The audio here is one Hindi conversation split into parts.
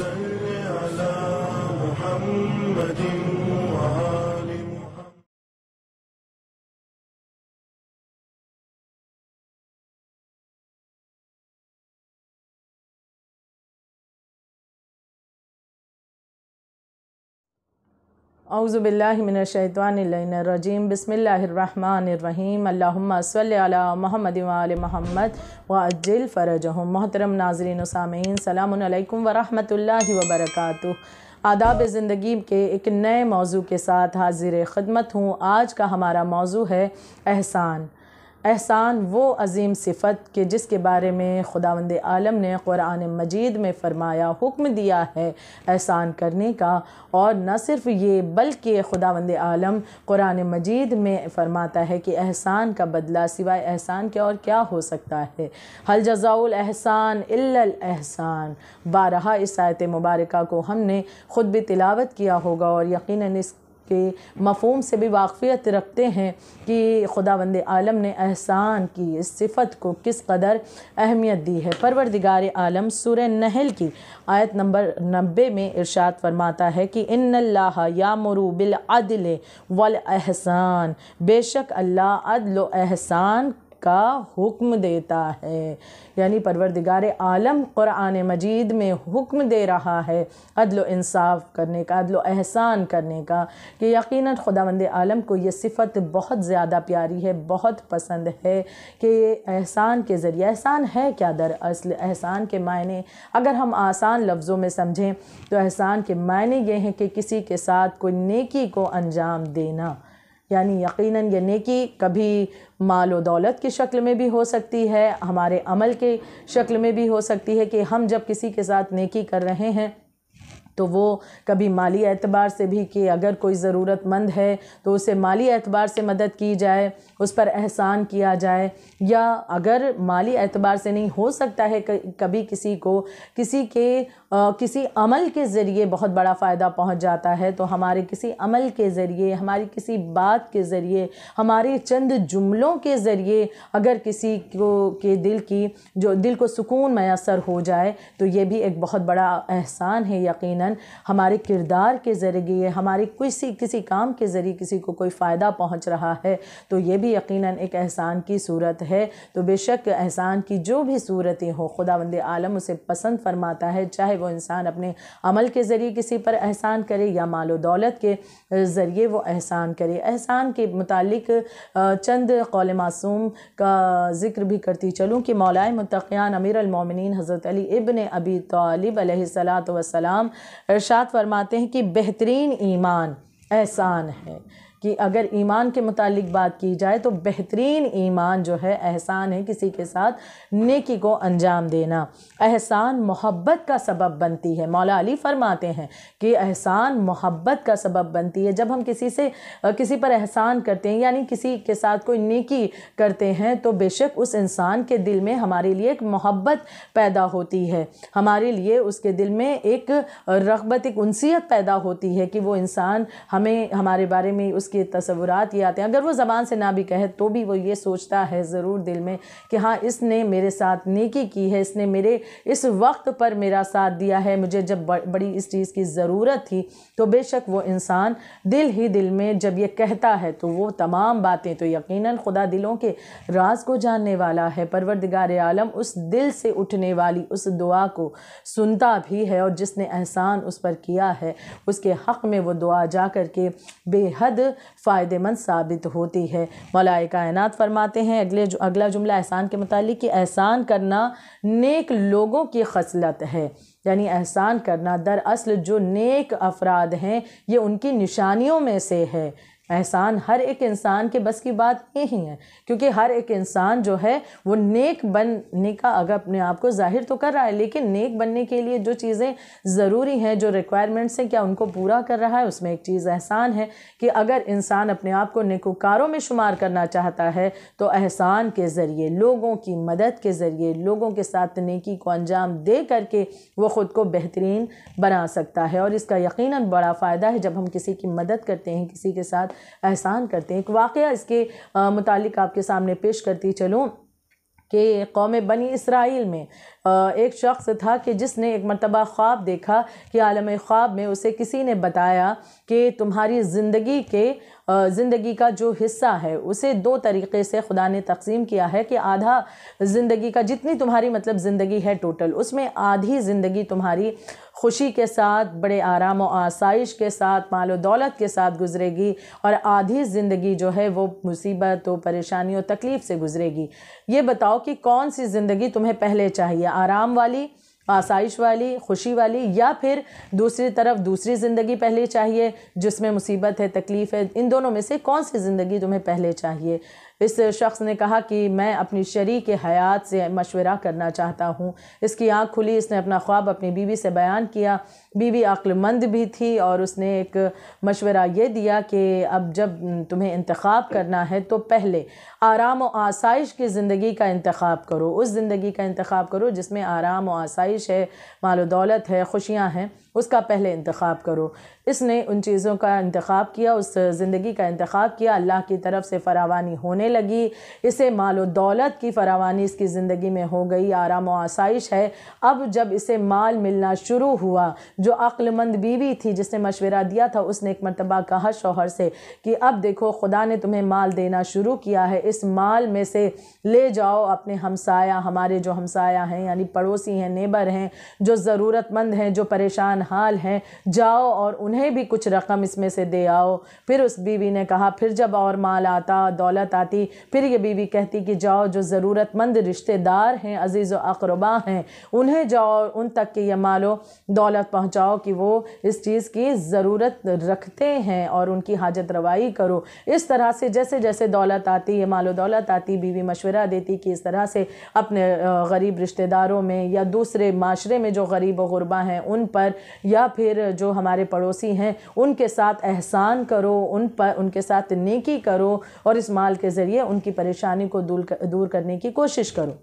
صل على محمد अउज़बिल्लिमिनशैतवानरजीम बसमीम अल्लासल महमद वाल महमद अज्जिल फ़रज मोहतरम नाजरीन सामीन सलामकुम वरहमल वबरक आदाब ज़िंदगी के एक नए मौजू के साथ हाजिर ख़दमत हूँ आज का हमारा मौजू है एहसान एहसान वो अजीम सिफत के जिसके बारे में खुदावंद आलम ने कुरान मजीद में फ़रमाया हुक्म दिया है एहसान करने का और न सिर्फ ये बल्कि खुदावंद आलम कुरान मजीद में फ़रमाता है कि एहसान का बदला सिवाय एहसान के और क्या हो सकता है हल जजाउल एहसान इल्लल एहसान बारह इस आयत मुबारक को हमने ख़ुद भी तिलावत किया होगा और यकीन इस के मफहम से भी वाकफ़ियत रखते हैं कि खुदा बंद आलम ने एहसान की इस सिफत को किस कदर अहमियत दी है परवरदिगार आलम सुर नहल की आयत नंबर नब्बे में इर्शाद फरमाता है कि इन या मरूबिल अदल वल एहसान बेशक अल्लाह अदल एहसान का हुक्म देता है यानी परवरदिगार आलम क़ुरान मजीद में हुक्म दे रहा है अदल इंसाफ करने का अदल एहसान करने का कि यकीन खुदावंद आलम को यह सिफत बहुत ज़्यादा प्यारी है बहुत पसंद है कि एहसान के ज़रिए एहसान है क्या दरअसल एहसान के मायने अगर हम आसान लफ्ज़ों में समझें तो एहसान के मायने ये हैं कि किसी के साथ कोई नेकी को अंजाम देना यानी यकीनन ये नेकी कभी माल व दौलत की शक्ल में भी हो सकती है हमारे अमल के शक्ल में भी हो सकती है कि हम जब किसी के साथ नेकी कर रहे हैं तो वो कभी माली एतबार से भी कि अगर कोई ज़रूरतमंद है तो उसे माली एतबार से मदद की जाए उस पर एहसान किया जाए या अगर माली एतबार से नहीं हो सकता है कभी किसी को किसी के आ, किसी अमल के ज़रिए बहुत बड़ा फ़ायदा पहुंच जाता है तो हमारे किसी अमल के ज़रिए हमारी किसी बात के ज़रिए हमारे चंद जुमलों के ज़रिए अगर किसी को के दिल की जो दिल को सुकून मैसर हो जाए तो ये भी एक बहुत बड़ा एहसान है यकीनन वरन हमारे किरदार के ज़रिए हमारे किसी किसी काम के ज़रिए किसी को कोई फ़ायदा पहुँच रहा है तो ये भी यकीन एक एहसान की सूरत है तो बेशक एहसान की जो भी सूरतें हों खुदा वंद आलम उसे पसंद फरमाता है चाहे वो इंसान अपने अमल के ज़रिए किसी पर एहसान करे या मालो दौलत के ज़रिए वो एहसान करे एहसान के मतलब चंद कौल मासूम का ज़िक्र भी करती चलूँ कि मौलाए मतक़ान अमीर अमीरमिन हज़रत अली इबन अबी तालिब सलात वसलाम इरशाद फरमाते हैं कि बेहतरीन ईमान एहसान है कि अगर ईमान के मुतालिक बात की जाए तो बेहतरीन ईमान जो है एहसान है किसी के साथ नेकी को अंजाम देना एहसान मोहब्बत का सबब बनती है मौला अली फरमाते हैं कि एहसान मोहब्बत का सबब बनती है जब हम किसी से किसी पर एहसान करते हैं यानी किसी के साथ कोई नेकी करते हैं तो बेशक उस इंसान के दिल में हमारे लिए एक मोहब्बत पैदा होती है हमारे लिए उसके दिल में एक रगबत एक उनसीत पैदा होती है कि वो इंसान हमें हमारे बारे में उस उसके तस्वुरात ये आते हैं अगर वो ज़बान से ना भी कहे तो भी वो ये सोचता है ज़रूर दिल में कि हाँ इसने मेरे साथ नेकी की है इसने मेरे इस वक्त पर मेरा साथ दिया है मुझे जब बड़ी इस चीज़ की ज़रूरत थी तो बेशक वो इंसान दिल ही दिल में जब ये कहता है तो वो तमाम बातें तो यकीनन खुदा दिलों के राज को जानने वाला है परवरदगार आलम उस दिल से उठने वाली उस दुआ को सुनता भी है और जिसने एहसान उस पर किया है उसके हक़ में वो दुआ जा कर के बेहद फ़ायदेमंद साबित होती है मौलाए कायनात फरमाते हैं अगले अगला जुमला एहसान के मुतालिक कि एहसान करना नेक लोगों की खसलत है यानी एहसान करना दरअसल जो नेक अफराद हैं ये उनकी निशानियों में से है एहसान हर एक इंसान के बस की बात ही है क्योंकि हर एक इंसान जो है वो नेक बनने का अगर अपने आप को जाहिर तो कर रहा है लेकिन नेक बनने के लिए जो चीज़ें ज़रूरी हैं जो रिक्वायरमेंट्स हैं क्या उनको पूरा कर रहा है उसमें एक चीज़ एहसान है कि अगर इंसान अपने आप को नेकोकारों में शुमार करना चाहता है तो एहसान के ज़रिए लोगों की मदद के ज़रिए लोगों के साथ नेकी को अंजाम दे करके वो ख़ुद को बेहतरीन बना सकता है और इसका यकीनन बड़ा फ़ायदा है जब हम किसी की मदद करते हैं किसी के साथ एहसान करते हैं एक वाक़ इसके मुतालिक आपके सामने पेश करती चलूँ कि कौम बनी इसराइल में एक शख्स था कि जिसने एक मरतबा ख्वाब देखा कि आलम ख्वाब में उसे किसी ने बताया कि तुम्हारी ज़िंदगी के ज़िंदगी का जो हिस्सा है उसे दो तरीके से खुदा ने तकसीम किया है कि आधा ज़िंदगी का जितनी तुम्हारी मतलब ज़िंदगी है टोटल उसमें आधी ज़िंदगी तुम्हारी खुशी के साथ बड़े आराम और आसाइश के साथ माल दौलत के साथ गुजरेगी और आधी ज़िंदगी जो है वो मुसीबत और और तकलीफ़ से गुजरेगी ये बताओ कि कौन सी ज़िंदगी तुम्हें पहले चाहिए आराम वाली आसाइश वाली खुशी वाली या फिर दूसरी तरफ दूसरी ज़िंदगी पहले चाहिए जिसमें मुसीबत है तकलीफ़ है इन दोनों में से कौन सी ज़िंदगी तुम्हें पहले चाहिए इस शख्स ने कहा कि मैं अपनी शरीक हयात से मशवरा करना चाहता हूँ इसकी आँख खुली इसने अपना ख्वाब अपनी बीवी से बयान किया बीवी अक्लमंद भी थी और उसने एक मशवरा ये दिया कि अब जब तुम्हें इंतखब करना है तो पहले आराम और आसाइश की ज़िंदगी का इंतखब करो उस ज़िंदगी का इंतखब करो जिसमें आराम और आसाइश है माल दौलत है खुशियाँ हैं उसका पहले इंतखब करो इसने उन चीज़ों का इंतखब किया उस ज़िंदगी का इंतखब किया अल्लाह की तरफ से फरावानी होने लगी इसे माल और दौलत की फरावानी इसकी ज़िंदगी में हो गई आराम व आसाइश है अब जब इसे माल मिलना शुरू हुआ जो अक्लमंद बीवी थी जिसने मशवरा दिया था उसने एक मरतबा कहा शोहर से कि अब देखो खुदा ने तुम्हें माल देना शुरू किया है इस माल में से ले जाओ अपने हमसाया हमारे जो हमसाया हैं यानी पड़ोसी हैं नेबर हैं जो ज़रूरतमंद हैं जो परेशान परेशान हाल हैं जाओ और उन्हें भी कुछ रकम इसमें से दे आओ फिर उस बीवी ने कहा फिर जब और माल आता दौलत आती फिर ये बीवी कहती कि जाओ जो ज़रूरतमंद रिश्तेदार हैं अजीज़ अकरबा हैं उन्हें जाओ उन तक के ये मालो दौलत पहुँचाओ कि वो इस चीज़ की ज़रूरत रखते हैं और उनकी हाजत रवाई करो इस तरह से जैसे जैसे दौलत आती ये मालो दौलत आती बीवी मशवरा देती कि इस तरह से अपने गरीब रिश्तेदारों में या दूसरे माशरे में जो गरीब व गुरबा हैं उन पर या फिर जो हमारे पड़ोसी हैं उनके साथ एहसान करो उन पर उनके साथ नेकी करो और इस माल के ज़रिए उनकी परेशानी को दूर दूर करने की कोशिश करो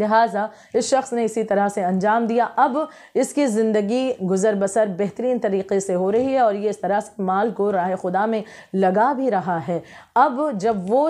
लिहाजा इस शख्स ने इसी तरह से अंजाम दिया अब इसकी ज़िंदगी गुज़र बसर बेहतरीन तरीके से हो रही है और ये इस तरह से माल को राह खुदा में लगा भी रहा है अब जब वो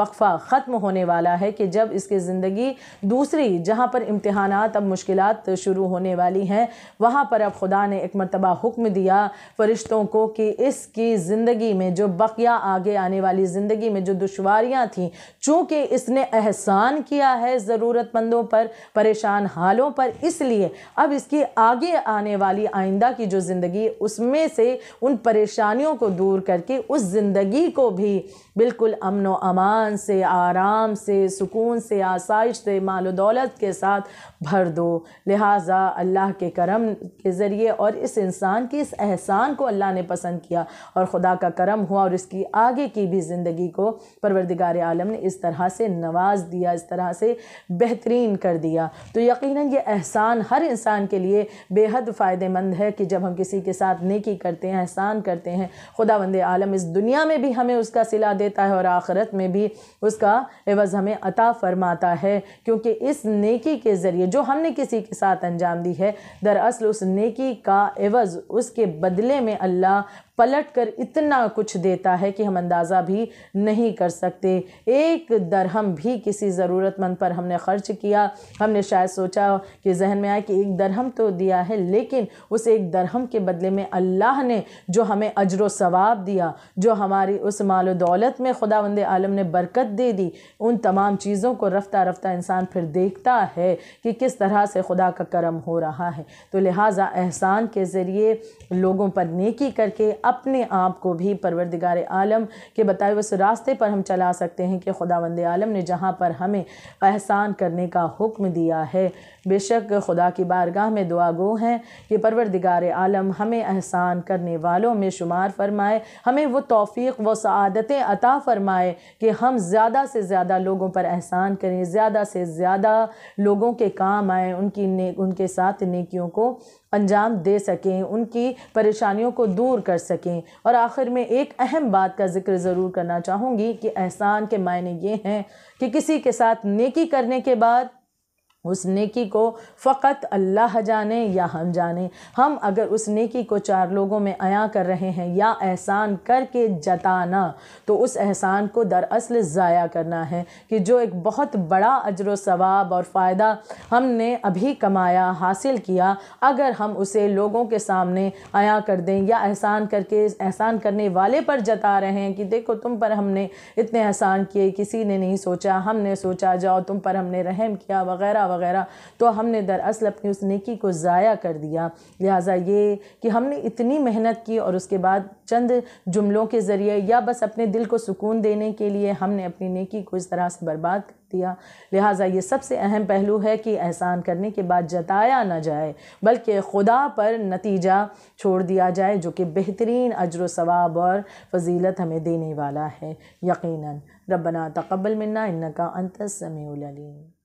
वक्फ़ा ख़त्म होने वाला है कि जब इसकी ज़िंदगी दूसरी जहाँ पर इम्तहान अब मुश्किल शुरू होने वाली हैं वहाँ पर अब खुदा ने एक मरतबा हुक्म दिया फ़रिश्तों को कि इसकी ज़िंदगी में जो बकिया आगे आने वाली ज़िंदगी में जो दुशारियाँ थीं चूँकि इसने एहसान किया है ज़रूर ज़रूरतमंदों पर परेशान हालों पर इसलिए अब इसकी आगे आने वाली आइंदा की जो ज़िंदगी उसमें से उन परेशानियों को दूर करके उस ज़िंदगी को भी बिल्कुल अमन व अमान से आराम से सुकून से आसाइश से माल दौलत के साथ भर दो लिहाजा अल्लाह के करम के ज़रिए और इस इंसान के इस एहसान को अल्लाह ने पसंद किया और ख़ुदा का करम हुआ और इसकी आगे की भी ज़िंदगी को परवरदिगार आलम ने इस तरह से नवाज दिया इस तरह से बेहतरीन कर दिया तो यकीनन ये एहसान हर इंसान के लिए बेहद फ़ायदेमंद है कि जब हम किसी के साथ नेकी करते हैं एहसान करते हैं खुदा वंद आलम इस दुनिया में भी हमें उसका सिला देता है और आखरत में भी उसका एवज़ हमें अता फ़रमाता है क्योंकि इस नेकी के ज़रिए जो हमने किसी के साथ अंजाम दी है दरअसल उस नेकी का एवज़ उसके बदले में अल्लाह पलट कर इतना कुछ देता है कि हम अंदाज़ा भी नहीं कर सकते एक दरहम भी किसी ज़रूरतमंद पर हमने ख़र्च किया हमने शायद सोचा कि जहन में आया कि एक दरहम तो दिया है लेकिन उस एक दरहम के बदले में अल्लाह ने जो हमें अजर सवाब दिया जो हमारी उस माल दौलत में खुदा वंद आलम ने बरकत दे दी उन तमाम चीज़ों को रफ्ता रफ्ता इंसान फिर देखता है कि किस तरह से खुदा का करम हो रहा है तो लिहाजा एहसान के ज़रिए लोगों पर नेकी करके अपने आप को भी परवरदिगार आलम के बताए उस रास्ते पर हम चला सकते हैं कि खुदा वंद आलम ने जहाँ पर हमें एहसान करने का हुक्म दिया है बेशक खुदा की बारगाह में दुआ गो हैं कि परवरदिगार आलम हमें एहसान करने वालों में शुमार फरमाए हमें वो तोफ़ी व सदतें अता फ़रमाए कि हम ज़्यादा से ज़्यादा लोगों पर एहसान करें ज़्यादा से ज़्यादा लोगों के काम आए उनकी ने उनके साथ नेकियों को अंजाम दे सकें उनकी परेशानियों को दूर कर सकें और आखिर में एक अहम बात का जिक्र ज़रूर करना चाहूँगी कि एहसान के मायने ये हैं कि किसी के साथ नेकी करने के बाद उस नेकी को फ़कत अल्लाह जाने या हम जाने हम अगर उस नेकी को चार लोगों में अयाँ कर रहे हैं या एहसान करके जताना तो उस एहसान को दरअसल ज़ाया करना है कि जो एक बहुत बड़ा अजर सवाब और फ़ायदा हमने अभी कमाया हासिल किया अगर हम उसे लोगों के सामने अयाँ कर दें या एहसान करके एहसान करने वाले पर जता रहे हैं कि देखो तुम पर हमने इतने एहसान किए किसी ने नहीं सोचा हमने सोचा जाओ तुम पर हमने रहम किया वगैरह वगैरह तो हमने दरअसल अपनी उस नेकी को ज़ाया कर दिया लिहाजा ये कि हमने इतनी मेहनत की और उसके बाद चंद जुमलों के ज़रिए या बस अपने दिल को सुकून देने के लिए हमने अपनी नेकी को इस तरह से बर्बाद कर दिया लिहाजा ये सबसे अहम पहलू है कि एहसान करने के बाद जताया ना जाए बल्कि खुदा पर नतीजा छोड़ दिया जाए जो कि बेहतरीन अजर सवाब और फजीलत हमें देने वाला है यकीन रबना तकबल मन्ना इन्ना का अंत समीम